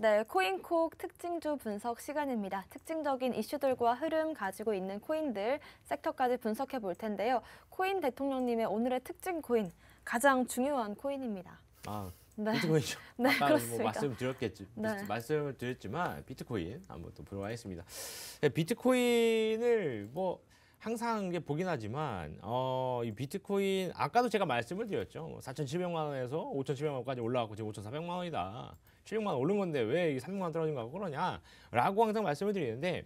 네, 코인콕 특징주 분석 시간입니다. 특징적인 이슈들과 흐름 가지고 있는 코인들 섹터까지 분석해 볼 텐데요. 코인 대통령님의 오늘의 특징 코인 가장 중요한 코인입니다. 아, 네. 비트코인이죠. 네, 아까 뭐 말씀드렸겠지, 네. 말씀을 드렸지만 비트코인 한번 또보러록 하겠습니다. 네, 비트코인을 뭐 항상 보긴 하지만 어, 이 비트코인 아까도 제가 말씀을 드렸죠. 4,700만 뭐 원에서 5,700만 원까지 올라왔고 지금 5,400만 원이다. 16만 오른 건데 왜 300만 떨어진가 그러냐라고 항상 말씀을 드리는데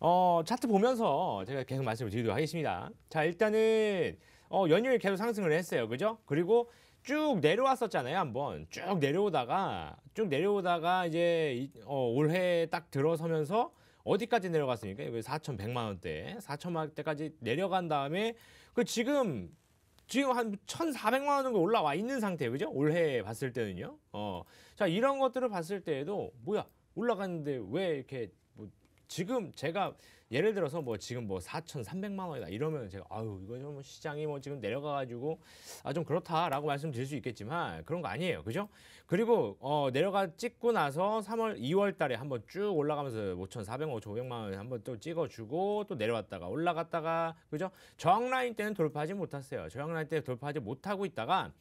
어, 차트 보면서 제가 계속 말씀을 드리도록 하겠습니다. 자, 일단은 어, 연율 계속 상승을 했어요. 그죠? 그리고 쭉 내려왔었잖아요. 한번 쭉 내려오다가 쭉 내려오다가 이제 어, 올해 딱 들어서면서 어디까지 내려갔습니까? 4,100만 원대, 4,000만 원대까지 내려간 다음에 그 지금 지금 한 1,400만 원 정도 올라와 있는 상태예요. 그죠? 올해 봤을 때는요. 어. 자, 이런 것들을 봤을 때에도 뭐야? 올라갔는데 왜 이렇게 뭐 지금 제가 예를 들어서 뭐 지금 뭐 4,300만 원이다 이러면 제가 아유 이거 좀 시장이 뭐 지금 내려가 가지고 아 좀 그렇다라고 말씀드릴 수 있겠지만 그런 거 아니에요. 그죠? 그리고 어, 내려가 찍고 나서 3월, 2월 달에 한번 쭉 올라가면서 5,400원, 5 0 0만원 한번 또 찍어주고 또 내려왔다가 올라갔다가 그죠? 저항 라인 때는 돌파하지 못했어요. 저항 라인 때 돌파하지 못하고 있다가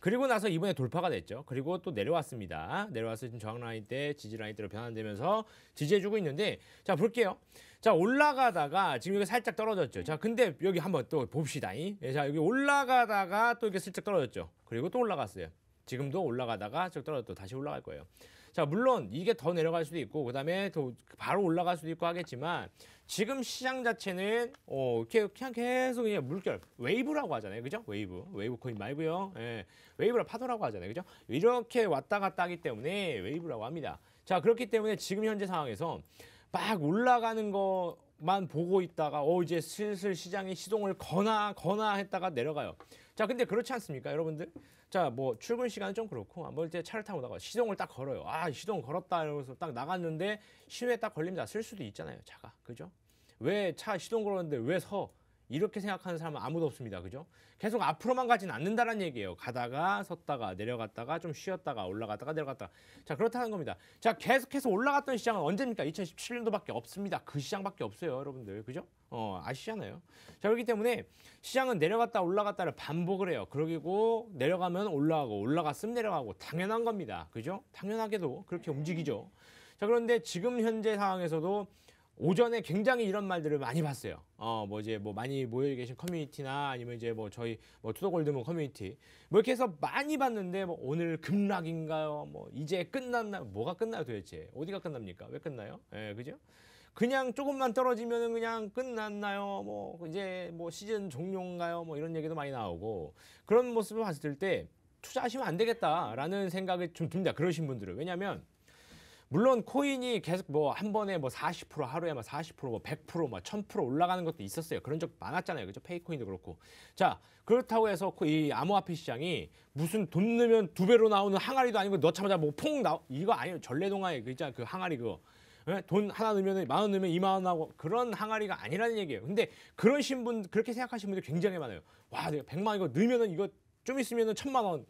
그리고 나서 이번에 돌파가 됐죠. 그리고 또 내려왔습니다. 내려왔을지 저항 라인 때 지지 라인 때로 변환되면서 지지해주고 있는데 자 볼게요. 자 올라가다가 지금 여기 살짝 떨어졌죠. 자 근데 여기 한번 또 봅시다. 예, 자 여기 올라가다가 또 이렇게 살짝 떨어졌죠. 그리고 또 올라갔어요. 지금도 올라가다가 쭉떨어졌또 다시 올라갈 거예요. 자, 물론 이게 더 내려갈 수도 있고 그다음에 또 바로 올라갈 수도 있고 하겠지만 지금 시장 자체는 어, 그냥 계속 그냥 물결, 웨이브라고 하잖아요. 그죠? 웨이브. 웨이브 코인 말고요. 예. 웨이브라 파도라고 하잖아요. 그죠? 이렇게 왔다 갔다 하기 때문에 웨이브라고 합니다. 자, 그렇기 때문에 지금 현재 상황에서 막 올라가는 거만 보고 있다가 어 이제 슬슬 시장이 시동을 거나 거나 했다가 내려가요. 자 근데 그렇지 않습니까 여러분들? 자, 뭐 출근 시간 은좀 그렇고 한번 아, 뭐 이제 차를 타고 나가 시동을 딱 걸어요. 아, 시동 걸었다 이러면서 딱 나갔는데 신호에 딱 걸리면 다쓸 수도 있잖아요. 차가. 그죠? 왜 차 시동 걸었는데 왜 서? 이렇게 생각하는 사람은 아무도 없습니다. 그죠? 계속 앞으로만 가진 않는다는 얘기예요. 가다가 섰다가 내려갔다가 좀 쉬었다가 올라갔다가 내려갔다가. 자, 그렇다는 겁니다. 자, 계속해서 올라갔던 시장은 언제입니까? 2017년도밖에 없습니다. 그 시장밖에 없어요, 여러분들. 그죠? 어, 아시잖아요. 자, 그렇기 때문에 시장은 내려갔다 올라갔다를 반복을 해요. 그러고 내려가면 올라가고 올라갔으면 내려가고 당연한 겁니다. 그죠? 당연하게도 그렇게 움직이죠. 자, 그런데 지금 현재 상황에서도 오전에 굉장히 이런 말들을 많이 봤어요. 어, 뭐 이제 뭐 많이 모여 계신 커뮤니티나 아니면 이제 뭐 저희 뭐 투더골드문 커뮤니티 뭐 이렇게 해서 많이 봤는데 뭐 오늘 급락인가요? 뭐 이제 끝났나? 뭐가 끝나요 도대체? 어디가 끝납니까? 왜 끝나요? 예, 그죠? 그냥 조금만 떨어지면 그냥 끝났나요? 뭐 이제 뭐 시즌 종료인가요? 뭐 이런 얘기도 많이 나오고 그런 모습을 봤을 때 투자하시면 안 되겠다라는 생각이 좀 듭니다. 그러신 분들은 왜냐하면 물론 코인이 계속 뭐 한 번에 뭐 40% 하루에 막 40%뭐 100%막 1000% 올라가는 것도 있었어요. 그런 적 많았잖아요. 그죠? 페이코인도 그렇고. 자, 그렇다고 해서 이 암호화폐 시장이 무슨 돈 넣으면 두 배로 나오는 항아리도 아니고 넣자마자 뭐퐁 나오 이거 아니에요. 전래동화에그 있잖아. 요그 항아리 그거. 예? 돈 하나 넣으면 만 원 넣으면 이만 원 하고 그런 항아리가 아니라는 얘기예요. 근데 그러신 분 그렇게 생각하시는 분들 굉장히 많아요. 와 내가 백만 원 이거 넣으면은 이거 좀 있으면은 천만 원.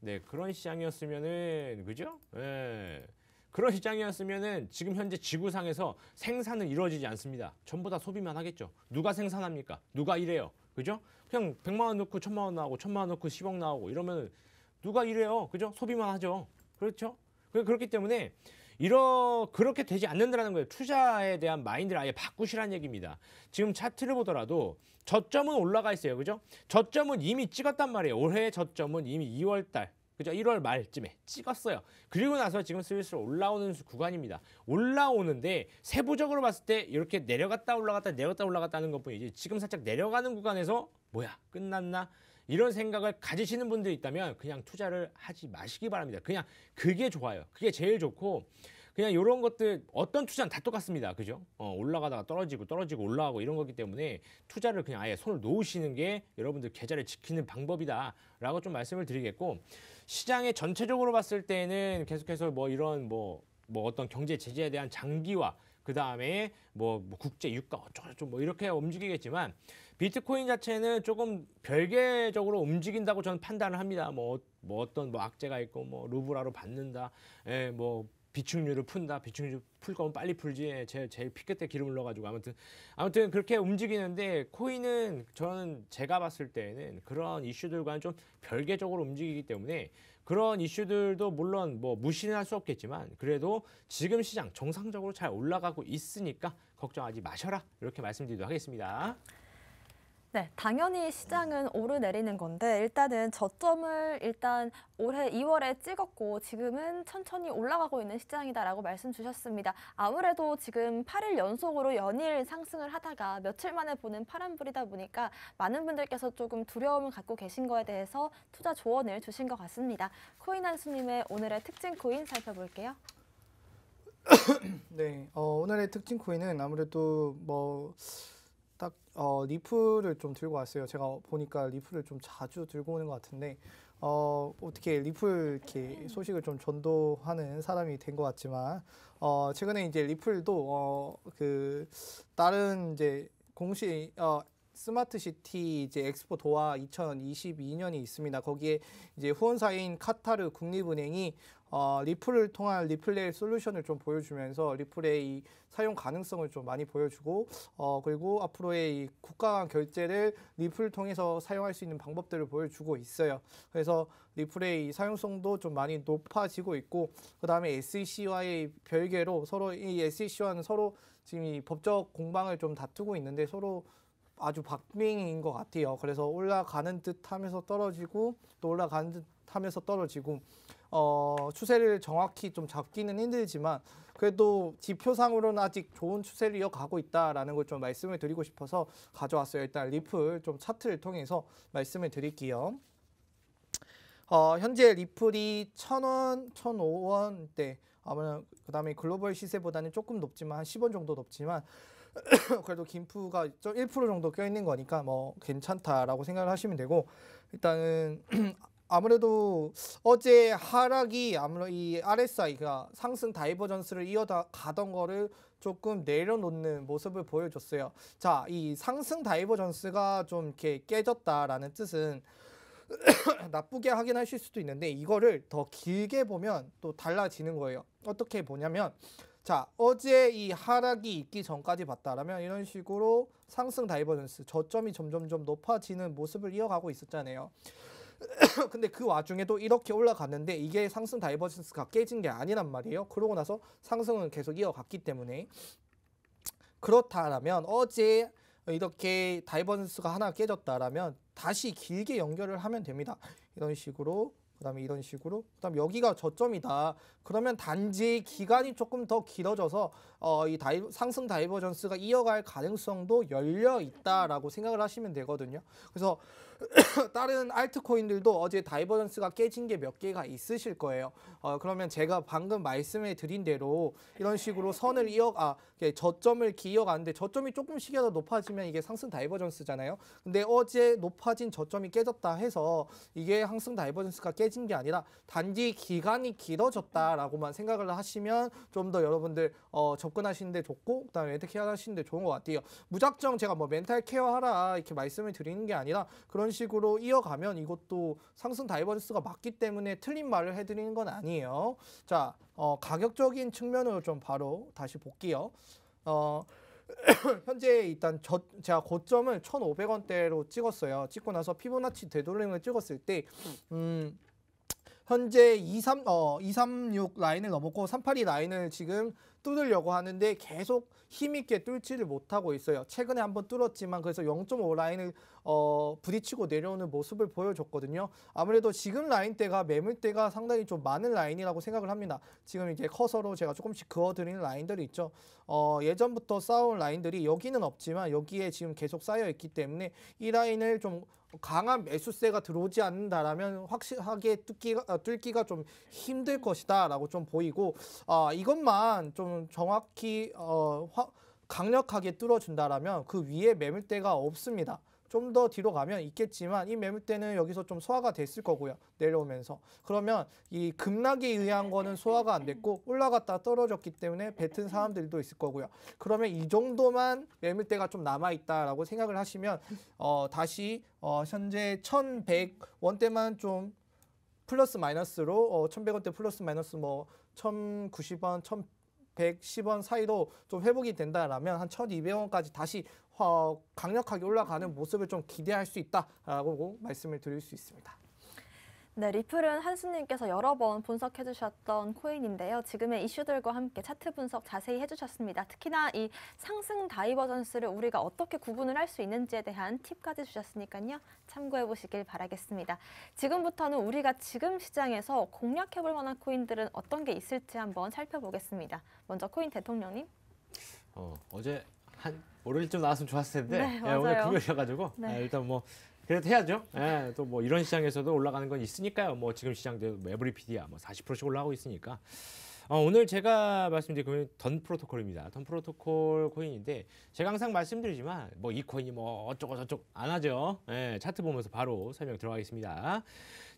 네 그런 시장이었으면은 그죠? 예. 네. 그런 시장이었으면은 지금 현재 지구상에서 생산은 이루어지지 않습니다. 전부 다 소비만 하겠죠. 누가 생산합니까? 누가 일해요? 그죠? 그냥 백만원 넣고 천만원 나오고 천만원 넣고 십억 나오고 이러면 누가 일해요? 그죠? 소비만 하죠. 그렇죠? 그, 그렇기 때문에 이러 그렇게 되지 않는다는 거예요. 투자에 대한 마인드를 아예 바꾸시라는 얘기입니다. 지금 차트를 보더라도 저점은 올라가 있어요. 그죠? 저점은 이미 찍었단 말이에요. 올해 저점은 이미 2월 달 그죠? 1월 말쯤에 찍었어요. 그리고 나서 지금 슬슬 올라오는 구간입니다. 올라오는데 세부적으로 봤을 때 이렇게 내려갔다 올라갔다 내려갔다 올라갔다 는 것뿐이지 지금 살짝 내려가는 구간에서 뭐야 끝났나 이런 생각을 가지시는 분들이 있다면 그냥 투자를 하지 마시기 바랍니다. 그냥 그게 좋아요. 그게 제일 좋고 그냥 이런 것들 어떤 투자는 다 똑같습니다. 그죠? 어, 올라가다가 떨어지고 떨어지고 올라가고 이런 거기 때문에 투자를 그냥 아예 손을 놓으시는 게 여러분들 계좌를 지키는 방법이다라고 좀 말씀을 드리겠고 시장에 전체적으로 봤을 때는 계속해서 뭐 이런 뭐뭐 뭐 어떤 경제 제재에 대한 장기화 그 다음에 뭐, 뭐 국제 유가 어쩌고저쩌고 뭐 이렇게 움직이겠지만 비트코인 자체는 조금 별개적으로 움직인다고 저는 판단을 합니다. 뭐, 뭐 어떤 뭐 악재가 있고 뭐 루브라로 받는다, 예, 뭐 비축률을 푼다, 비축률 풀 거면 빨리 풀지. 예, 제 제일 피켓에 기름을 넣어가지고 아무튼 아무튼 그렇게 움직이는데 코인은 저는 제가 봤을 때는 그런 이슈들과는 좀 별개적으로 움직이기 때문에 그런 이슈들도 물론 뭐 무시는 할 수 없겠지만 그래도 지금 시장 정상적으로 잘 올라가고 있으니까 걱정하지 마셔라 이렇게 말씀드리도록 하겠습니다. 네, 당연히 시장은 오르내리는 건데 일단은 저점을 일단 올해 2월에 찍었고 지금은 천천히 올라가고 있는 시장이다라고 말씀 주셨습니다. 아무래도 지금 8일 연속으로 연일 상승을 하다가 며칠 만에 보는 파란불이다 보니까 많은 분들께서 조금 두려움을 갖고 계신 거에 대해서 투자 조언을 주신 것 같습니다. 코인 한수님의 오늘의 특징 코인 살펴볼게요. 네, 어, 오늘의 특징 코인은 아무래도 뭐딱 어, 리프를 좀 들고 왔어요. 제가 보니까 리프를 좀 자주 들고 오는 것 같은데 어, 어떻게 리플 이렇게 소식을 좀 전도하는 사람이 된 것 같지만 어, 최근에 이제 리플도 어, 그 다른 이제 공시 어, 스마트 시티 이제 엑스포 도하 2022년이 있습니다. 거기에 이제 후원사인 카타르 국립은행이 어, 리플을 통한 리플레이 솔루션을 좀 보여주면서 리플레이 사용 가능성을 좀 많이 보여주고 어, 그리고 앞으로의 국가 간 결제를 리플을 통해서 사용할 수 있는 방법들을 보여주고 있어요. 그래서 리플레이 사용성도 좀 많이 높아지고 있고 그 다음에 SEC와의 별개로 서로 이 SEC와는 서로 지금 이 법적 공방을 좀 다투고 있는데 서로 아주 박빙인 것 같아요. 그래서 올라가는 듯 하면서 떨어지고 또 올라가는 듯 하면서 떨어지고 어, 추세를 정확히 좀 잡기는 힘들지만 그래도 지표상으로는 아직 좋은 추세를 이어가고 있다라는 걸 좀 말씀을 드리고 싶어서 가져왔어요. 일단 리플 좀 차트를 통해서 말씀을 드릴게요. 어, 현재 리플이 천원 천오 원대 아무래 그다음에 글로벌 시세보다는 조금 높지만 한 10원 정도 높지만 그래도 김프가 좀1% 정도 껴있는 거니까 뭐 괜찮다라고 생각을 하시면 되고 일단은 아무래도 어제 하락이 아무래도 이 RSI가 상승 다이버전스를 이어가던 거를 조금 내려놓는 모습을 보여줬어요. 자, 이 상승 다이버전스가 좀 이렇게 깨졌다라는 뜻은 나쁘게 확인 하실 수도 있는데 이거를 더 길게 보면 또 달라지는 거예요. 어떻게 보냐면 자 어제 이 하락이 있기 전까지 봤다라면 이런 식으로 상승 다이버전스 저점이 점점점 높아지는 모습을 이어가고 있었잖아요. 근데 그 와중에도 이렇게 올라갔는데 이게 상승 다이버전스가 깨진 게 아니란 말이에요. 그러고 나서 상승은 계속 이어갔기 때문에 그렇다라면 어제 이렇게 다이버전스가 하나 깨졌다라면 다시 길게 연결을 하면 됩니다. 이런 식으로 그다음에 이런 식으로 그다음 여기가 저점이다. 그러면 단지 기간이 조금 더 길어져서 어, 이 다이, 상승 다이버전스가 이어갈 가능성도 열려 있다라고 생각을 하시면 되거든요. 그래서 다른 알트코인들도 어제 다이버전스가 깨진 게 몇 개가 있으실 거예요. 어, 그러면 제가 방금 말씀해 드린 대로 이런 식으로 선을 이어 아 저점을 기어가는데 저점이 조금씩이라도 높아지면 이게 상승 다이버전스잖아요. 근데 어제 높아진 저점이 깨졌다 해서 이게 상승 다이버전스가 깨진 게 아니라 단지 기간이 길어졌다라고만 생각을 하시면 좀 더 여러분들 어, 접근하시는데 좋고 그다음에 멘탈 케어 하시는데 좋은 것 같아요. 무작정 제가 뭐 멘탈 케어 하라 이렇게 말씀을 드리는 게 아니라 그런 식으로 이어가면 이것도 상승 다이버전스가 맞기 때문에 틀린 말을 해드리는 건 아니에요. 자, 어, 가격적인 측면으로 좀 바로 다시 볼게요. 어, 현재 일단 저, 제가 고점을 1,500원대로 찍었어요. 찍고 나서 피보나치 되돌림을 찍었을 때 음, 현재 23, 어, 236 라인을 넘었고 382 라인을 지금 뚫으려고 하는데 계속 힘있게 뚫지를 못하고 있어요. 최근에 한번 뚫었지만 그래서 0.5 라인을 어, 부딪히고 내려오는 모습을 보여줬거든요. 아무래도 지금 라인대가 매물대가 상당히 좀 많은 라인이라고 생각을 합니다. 지금 이제 커서로 제가 조금씩 그어드리는 라인들이 있죠. 어, 예전부터 쌓아온 라인들이 여기는 없지만 여기에 지금 계속 쌓여있기 때문에 이 라인을 좀 강한 매수세가 들어오지 않는다라면 확실하게 뚫기가, 어, 뚫기가 좀 힘들 것이다 라고 좀 보이고 아, 이것만 좀 정확히 어, 화, 강력하게 뚫어준다라면 그 위에 매물대가 없습니다. 좀 더 뒤로 가면 있겠지만 이 매물대는 여기서 좀 소화가 됐을 거고요. 내려오면서. 그러면 이 급락에 의한 거는 소화가 안 됐고 올라갔다 떨어졌기 때문에 뱉은 사람들도 있을 거고요. 그러면 이 정도만 매물대가 좀 남아있다라고 생각을 하시면 어, 다시 어, 현재 1100원대만 좀 플러스 마이너스로 어, 1100원대 플러스 마이너스 뭐 1090원, 1000 110원 사이로 좀 회복이 된다라면 한 1,200원까지 다시 어, 강력하게 올라가는 모습을 좀 기대할 수 있다라고 말씀을 드릴 수 있습니다. 네, 리플은 한수님께서 여러 번 분석해 주셨던 코인인데요. 지금의 이슈들과 함께 차트 분석 자세히 해주셨습니다. 특히나 이 상승 다이버전스를 우리가 어떻게 구분을 할 수 있는지에 대한 팁까지 주셨으니까요. 참고해 보시길 바라겠습니다. 지금부터는 우리가 지금 시장에서 공략해 볼 만한 코인들은 어떤 게 있을지 한번 살펴보겠습니다. 먼저 코인 대통령님. 어, 어제 한 월요일쯤 나왔으면 좋았을 텐데 네, 예, 오늘 금요일이어가지고 네. 아, 일단 뭐 그래도 해야죠. 예, 또 뭐 이런 시장에서도 올라가는 건 있으니까요. 뭐 지금 시장도 에브리피디야 뭐 40%씩 올라가고 있으니까. 어, 오늘 제가 말씀드린 그 코인 던 프로토콜입니다. 던 프로토콜 코인인데 제가 항상 말씀드리지만 뭐 이 코인이 뭐 어쩌고 저쩌고 안 하죠. 예, 차트 보면서 바로 설명 들어가겠습니다.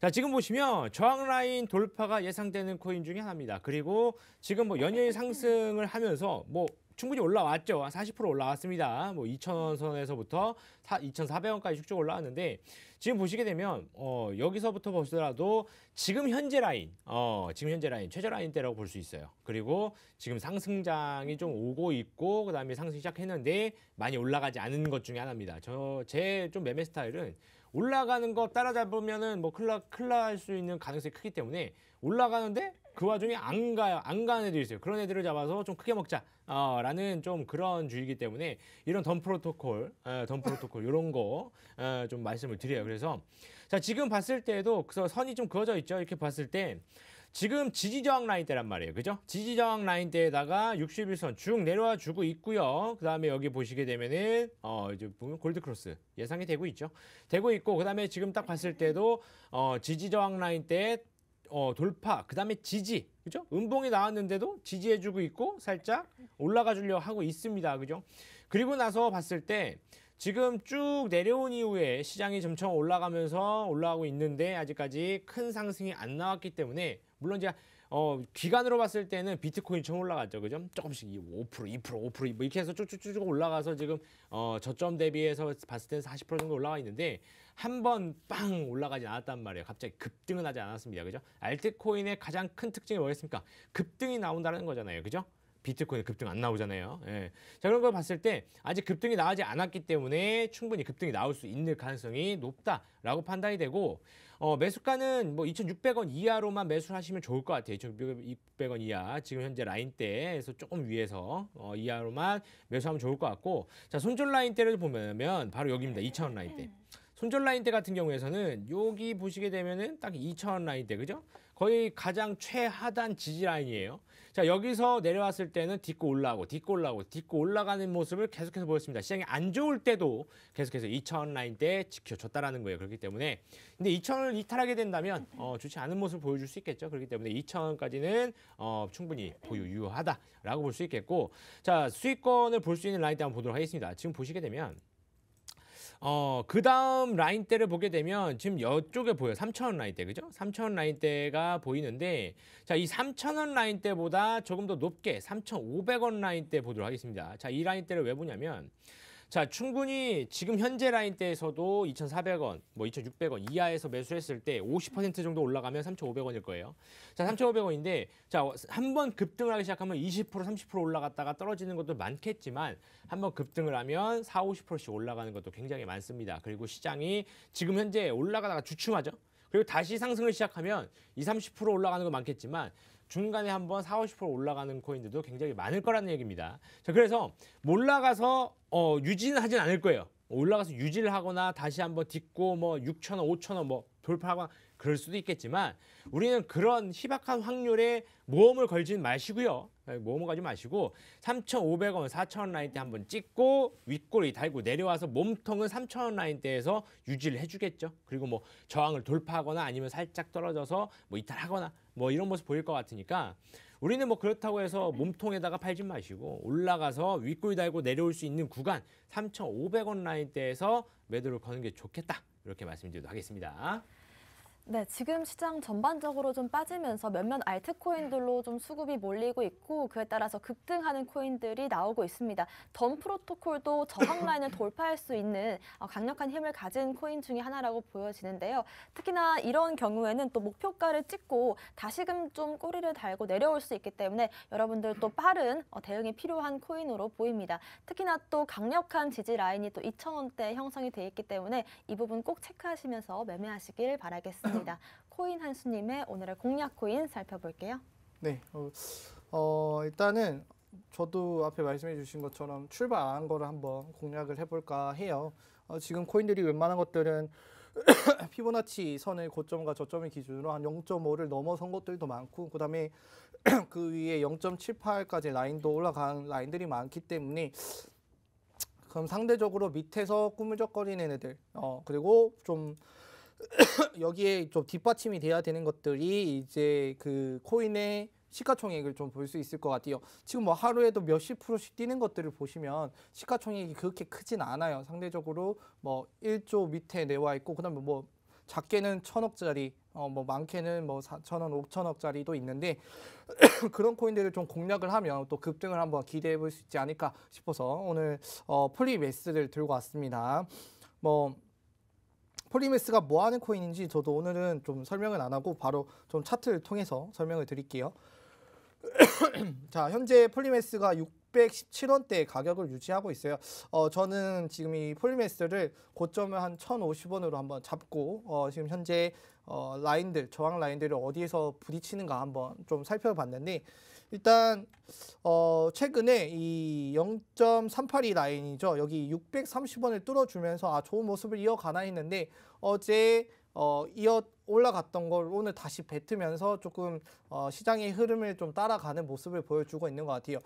자 지금 보시면 저항 라인 돌파가 예상되는 코인 중에 하나입니다. 그리고 지금 뭐 연일 상승을 하면서 뭐 충분히 올라왔죠. 40% 올라왔습니다. 뭐 2,000원 선에서부터 2,400원까지 쭉쭉 올라왔는데 지금 보시게 되면 어 여기서부터 보시더라도 지금 현재 라인, 어 지금 현재 라인 최저 라인대라고 볼 수 있어요. 그리고 지금 상승장이 좀 오고 있고 그다음에 상승 시작했는데 많이 올라가지 않은 것 중에 하나입니다. 저 제 좀 매매 스타일은 올라가는 거 따라잡으면은 뭐 클라 클라 할수 있는 가능성이 크기 때문에 올라가는데 그 와중에 안 가요. 안 가는 애도 있어요. 그런 애들을 잡아서 좀 크게 먹자. 어, 라는 좀 그런 주의이기 때문에 이런 덤 프로토콜, 어, 덤 프로토콜 이런 거좀 어, 말씀을 드려요. 그래서 자, 지금 봤을 때도 그래서 선이 좀 그어져 있죠. 이렇게 봤을 때 지금 지지저항 라인때란 말이에요. 그죠? 지지저항 라인때에다가 61선 쭉 내려와 주고 있고요. 그 다음에 여기 보시게 되면은, 어, 이제 보면 골드크로스 예상이 되고 있죠. 되고 있고, 그 다음에 지금 딱 봤을 때도, 어, 지지저항 라인때 어, 돌파, 그 다음에 지지, 그죠? 음봉이 나왔는데도 지지해주고 있고 살짝 올라가 주려 하고 있습니다. 그죠? 그리고 나서 봤을 때 지금 쭉 내려온 이후에 시장이 점점 올라가면서 올라가고 있는데 아직까지 큰 상승이 안 나왔기 때문에 물론 제가 어, 기간으로 봤을 때는 비트코인 처음 올라갔죠. 그죠? 조금씩 5%, 2%, 5%뭐 이렇게 해서 쭉쭉쭉 올라가서 지금 어, 저점 대비해서 봤을 때는 40% 정도 올라가 있는데 한번빵 올라가지 않았단 말이에요. 갑자기 급등은 하지 않았습니다. 그죠? 알트코인의 가장 큰 특징이 뭐겠습니까? 급등이 나온다는 거잖아요. 그죠? 비트코인 급등 안 나오잖아요. 예. 자, 그런 걸 봤을 때 아직 급등이 나오지 않았기 때문에 충분히 급등이 나올 수 있는 가능성이 높다라고 판단이 되고 어, 매수가는 뭐 2,600원 이하로만 매수를 하시면 좋을 것 같아요. 2,600원 이하 지금 현재 라인대에서 조금 위에서 어, 이하로만 매수하면 좋을 것 같고 자 손절 라인대를 보면 바로 여기입니다. 2,000원 라인대. 손절 라인대 같은 경우에서는 여기 보시게 되면은 딱2 0원 라인대 그죠? 거의 가장 최하단 지지 라인이에요. 자 여기서 내려왔을 때는 딛고 올라오고 딛고 올라오고 딛고 올라가는 모습을 계속해서 보였습니다. 시장이 안 좋을 때도 계속해서 2 0원 라인대 지켜줬다라는 거예요. 그렇기 때문에 근데 2 0원을 이탈하게 된다면 어, 좋지 않은 모습을 보여줄 수 있겠죠. 그렇기 때문에 2 0원까지는 어, 충분히 보유 유효하다라고 볼 수 있겠고 자 수익권을 볼 수 있는 라인대 한번 보도록 하겠습니다. 지금 보시게 되면 어, 그 다음 라인대를 보게 되면 지금 여쪽에보여3천원 라인대, 그죠? 3천원 라인대가 보이는데, 자, 이3천원 라인대보다 조금 더 높게 3,500원 라인대 보도록 하겠습니다. 자, 이 라인대를 왜 보냐면, 자, 충분히 지금 현재 라인때에서도 2,400원, 뭐 2,600원 이하에서 매수했을 때 50% 정도 올라가면 3,500원일 거예요. 자, 3,500원인데 자, 한번 급등을 하기 시작하면 20% 30% 올라갔다가 떨어지는 것도 많겠지만 한 번 급등을 하면 4, 50%씩 올라가는 것도 굉장히 많습니다. 그리고 시장이 지금 현재 올라가다가 주춤하죠. 그리고 다시 상승을 시작하면 2 30% 올라가는 건 많겠지만 중간에 한번 4, 50% 올라가는 코인들도 굉장히 많을 거라는 얘기입니다. 자, 그래서 올라가서 어, 유지는 하진 않을 거예요. 올라가서 유지를 하거나 다시 한번 딛고 뭐 6천 원, 5천 원뭐 돌파하거나 그럴 수도 있겠지만 우리는 그런 희박한 확률에 모험을 걸진 마시고요. 네, 모험을 가지 마시고 3,500원, 4,000원 라인대 한번 찍고 윗골이 달고 내려와서 몸통은 3,000원 라인대에서 유지를 해주겠죠. 그리고 뭐 저항을 돌파하거나 아니면 살짝 떨어져서 뭐 이탈하거나 뭐 이런 모습 보일 것 같으니까 우리는 뭐 그렇다고 해서 몸통에다가 팔지 마시고 올라가서 윗골 달고 내려올 수 있는 구간 3,500원 라인대에서 매도를 거는 게 좋겠다. 이렇게 말씀드리도록 하겠습니다. 네, 지금 시장 전반적으로 좀 빠지면서 몇몇 알트코인들로 좀 수급이 몰리고 있고 그에 따라서 급등하는 코인들이 나오고 있습니다. 덤 프로토콜도 저항 라인을 돌파할 수 있는 어, 강력한 힘을 가진 코인 중에 하나라고 보여지는데요. 특히나 이런 경우에는 또 목표가를 찍고 다시금 좀 꼬리를 달고 내려올 수 있기 때문에 여러분들 또 빠른 어, 대응이 필요한 코인으로 보입니다. 특히나 또 강력한 지지 라인이 또 2,000원대 형성이 돼 있기 때문에 이 부분 꼭 체크하시면서 매매하시길 바라겠습니다. 있습니다. 코인 한수님의 오늘의 공략 코인 살펴볼게요. 네, 어, 어, 일단은 저도 앞에 말씀해 주신 것처럼 출발한 거를 한번 공략을 해볼까 해요. 어, 지금 코인들이 웬만한 것들은 피보나치 선의 고점과 저점을 기준으로 한 0.5를 넘어선 것들도 많고 그다음에 그 위에 0.78까지 라인도 올라간 라인들이 많기 때문에 그럼 상대적으로 밑에서 꾸물적거리는 애들 어 그리고 좀 여기에 좀 뒷받침이 돼야 되는 것들이 이제 그 코인의 시가총액을 좀 볼 수 있을 것 같아요. 지금 뭐 하루에도 몇십 프로씩 뛰는 것들을 보시면 시가총액이 그렇게 크진 않아요. 상대적으로 뭐 1조 밑에 내와 있고 그다음에 뭐 작게는 천억짜리 어 뭐 많게는 뭐 4천원, 5천억짜리도 있는데 그런 코인들을 좀 공략을 하면 또 급등을 한번 기대해 볼 수 있지 않을까 싶어서 오늘 어 폴리메스를 들고 왔습니다. 뭐 폴리메스가 뭐 하는 코인인지 저도 오늘은 좀설명을안 하고 바로 좀 차트를 통해서 설명을 드릴게요. 자, 현재 폴리메스가 617원대 가격을 유지하고 있어요. 어, 저는 지금 이 폴리메스를 고점을 한 1,050원으로 한번 잡고 어, 지금 현재 어, 라인들, 저항 라인들을 어디에서 부딪히는가 한번 좀 살펴봤는데 일단 어 최근에 이 0.382 라인이죠. 여기 630원을 뚫어주면서 아 좋은 모습을 이어가나 했는데 어제 어 이어 올라갔던 걸 오늘 다시 뱉으면서 조금 어 시장의 흐름을 좀 따라가는 모습을 보여주고 있는 것 같아요.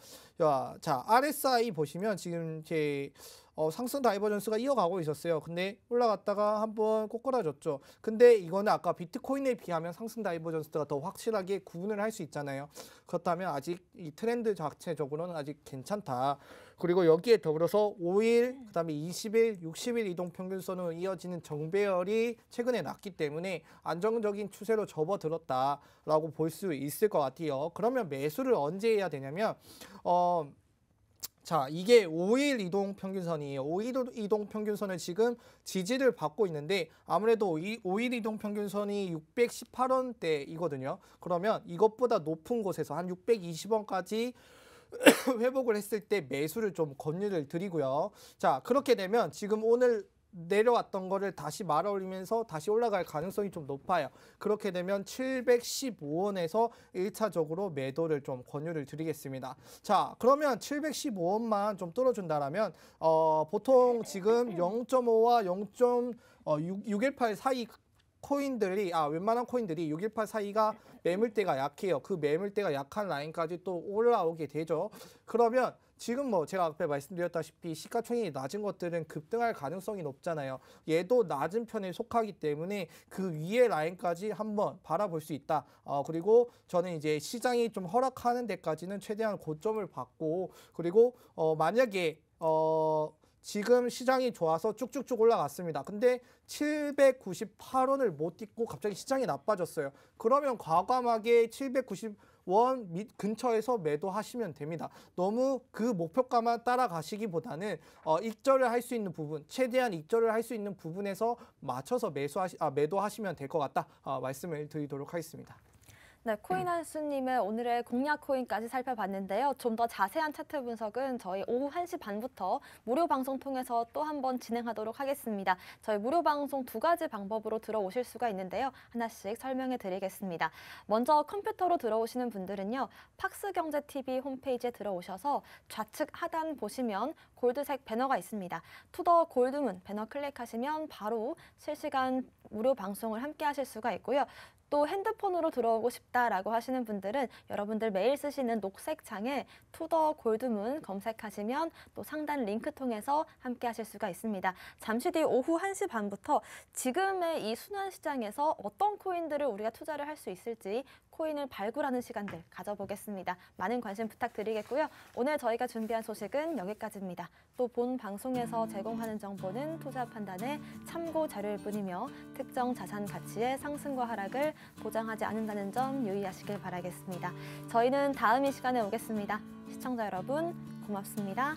자, RSI 보시면 지금 제 어, 상승 다이버전스가 이어가고 있었어요. 근데 올라갔다가 한번 꼬꾸라졌죠. 근데 이거는 아까 비트코인에 비하면 상승 다이버전스가 더 확실하게 구분을 할 수 있잖아요. 그렇다면 아직 이 트렌드 자체적으로는 아직 괜찮다. 그리고 여기에 더불어서 5일, 그다음에 20일, 60일 이동 평균선으로 이어지는 정배열이 최근에 났기 때문에 안정적인 추세로 접어들었다라고 볼 수 있을 것 같아요. 그러면 매수를 언제 해야 되냐면 어 자, 이게 5일 이동 평균선이에요. 5일 이동 평균선을 지금 지지를 받고 있는데 아무래도 5일 이동 평균선이 618원대이거든요. 그러면 이것보다 높은 곳에서 한 620원까지 회복을 했을 때 매수를 좀 권유를 드리고요. 자, 그렇게 되면 지금 오늘 내려왔던 거를 다시 말아 올리면서 다시 올라갈 가능성이 좀 높아요. 그렇게 되면 715원에서 1차적으로 매도를 좀 권유를 드리겠습니다. 자, 그러면 715원만 좀 뚫어준다라면 어, 보통 지금 0.5와 0.618 사이 코인들이 아 웬만한 코인들이 618 사이가 매물대가 약해요. 그 매물대가 약한 라인까지 또 올라오게 되죠. 그러면 지금 뭐 제가 앞에 말씀드렸다시피 시가총액이 낮은 것들은 급등할 가능성이 높잖아요. 얘도 낮은 편에 속하기 때문에 그 위에 라인까지 한번 바라볼 수 있다. 어, 그리고 저는 이제 시장이 좀 허락하는 데까지는 최대한 고점을 받고 그리고 어, 만약에 어, 지금 시장이 좋아서 쭉쭉쭉 올라갔습니다. 근데 798원을 못 딛고 갑자기 시장이 나빠졌어요. 그러면 과감하게 790 원및 근처에서 매도하시면 됩니다. 너무 그 목표가만 따라가시기보다는 어, 익절을 할 수 있는 부분, 최대한 익절을 할 수 있는 부분에서 맞춰서 매수하시, 아, 매도하시면 될 것 같다 어, 말씀을 드리도록 하겠습니다. 네, 네. 코인 한수님의 오늘의 공략 코인까지 살펴봤는데요. 좀 더 자세한 차트 분석은 저희 오후 1시 반부터 무료 방송 통해서 또 한번 진행하도록 하겠습니다. 저희 무료 방송 두 가지 방법으로 들어오실 수가 있는데요. 하나씩 설명해 드리겠습니다. 먼저 컴퓨터로 들어오시는 분들은요. 팍스경제TV 홈페이지에 들어오셔서 좌측 하단 보시면 골드색 배너가 있습니다. 투더 골드문 배너 클릭하시면 바로 실시간 무료 방송을 함께 하실 수가 있고요. 또 핸드폰으로 들어오고 싶다라고 하시는 분들은 여러분들 매일 쓰시는 녹색 창에 투더 골드문 검색하시면 또 상단 링크 통해서 함께 하실 수가 있습니다. 잠시 뒤 오후 1시 반부터 지금의 이 순환 시장에서 어떤 코인들을 우리가 투자를 할 수 있을지 코인을 발굴하는 시간들 가져보겠습니다. 많은 관심 부탁드리겠고요. 오늘 저희가 준비한 소식은 여기까지입니다. 또 본 방송에서 제공하는 정보는 투자 판단의 참고 자료일 뿐이며 특정 자산 가치의 상승과 하락을 보장하지 않는다는 점 유의하시길 바라겠습니다. 저희는 다음 이 시간에 오겠습니다. 시청자 여러분 고맙습니다.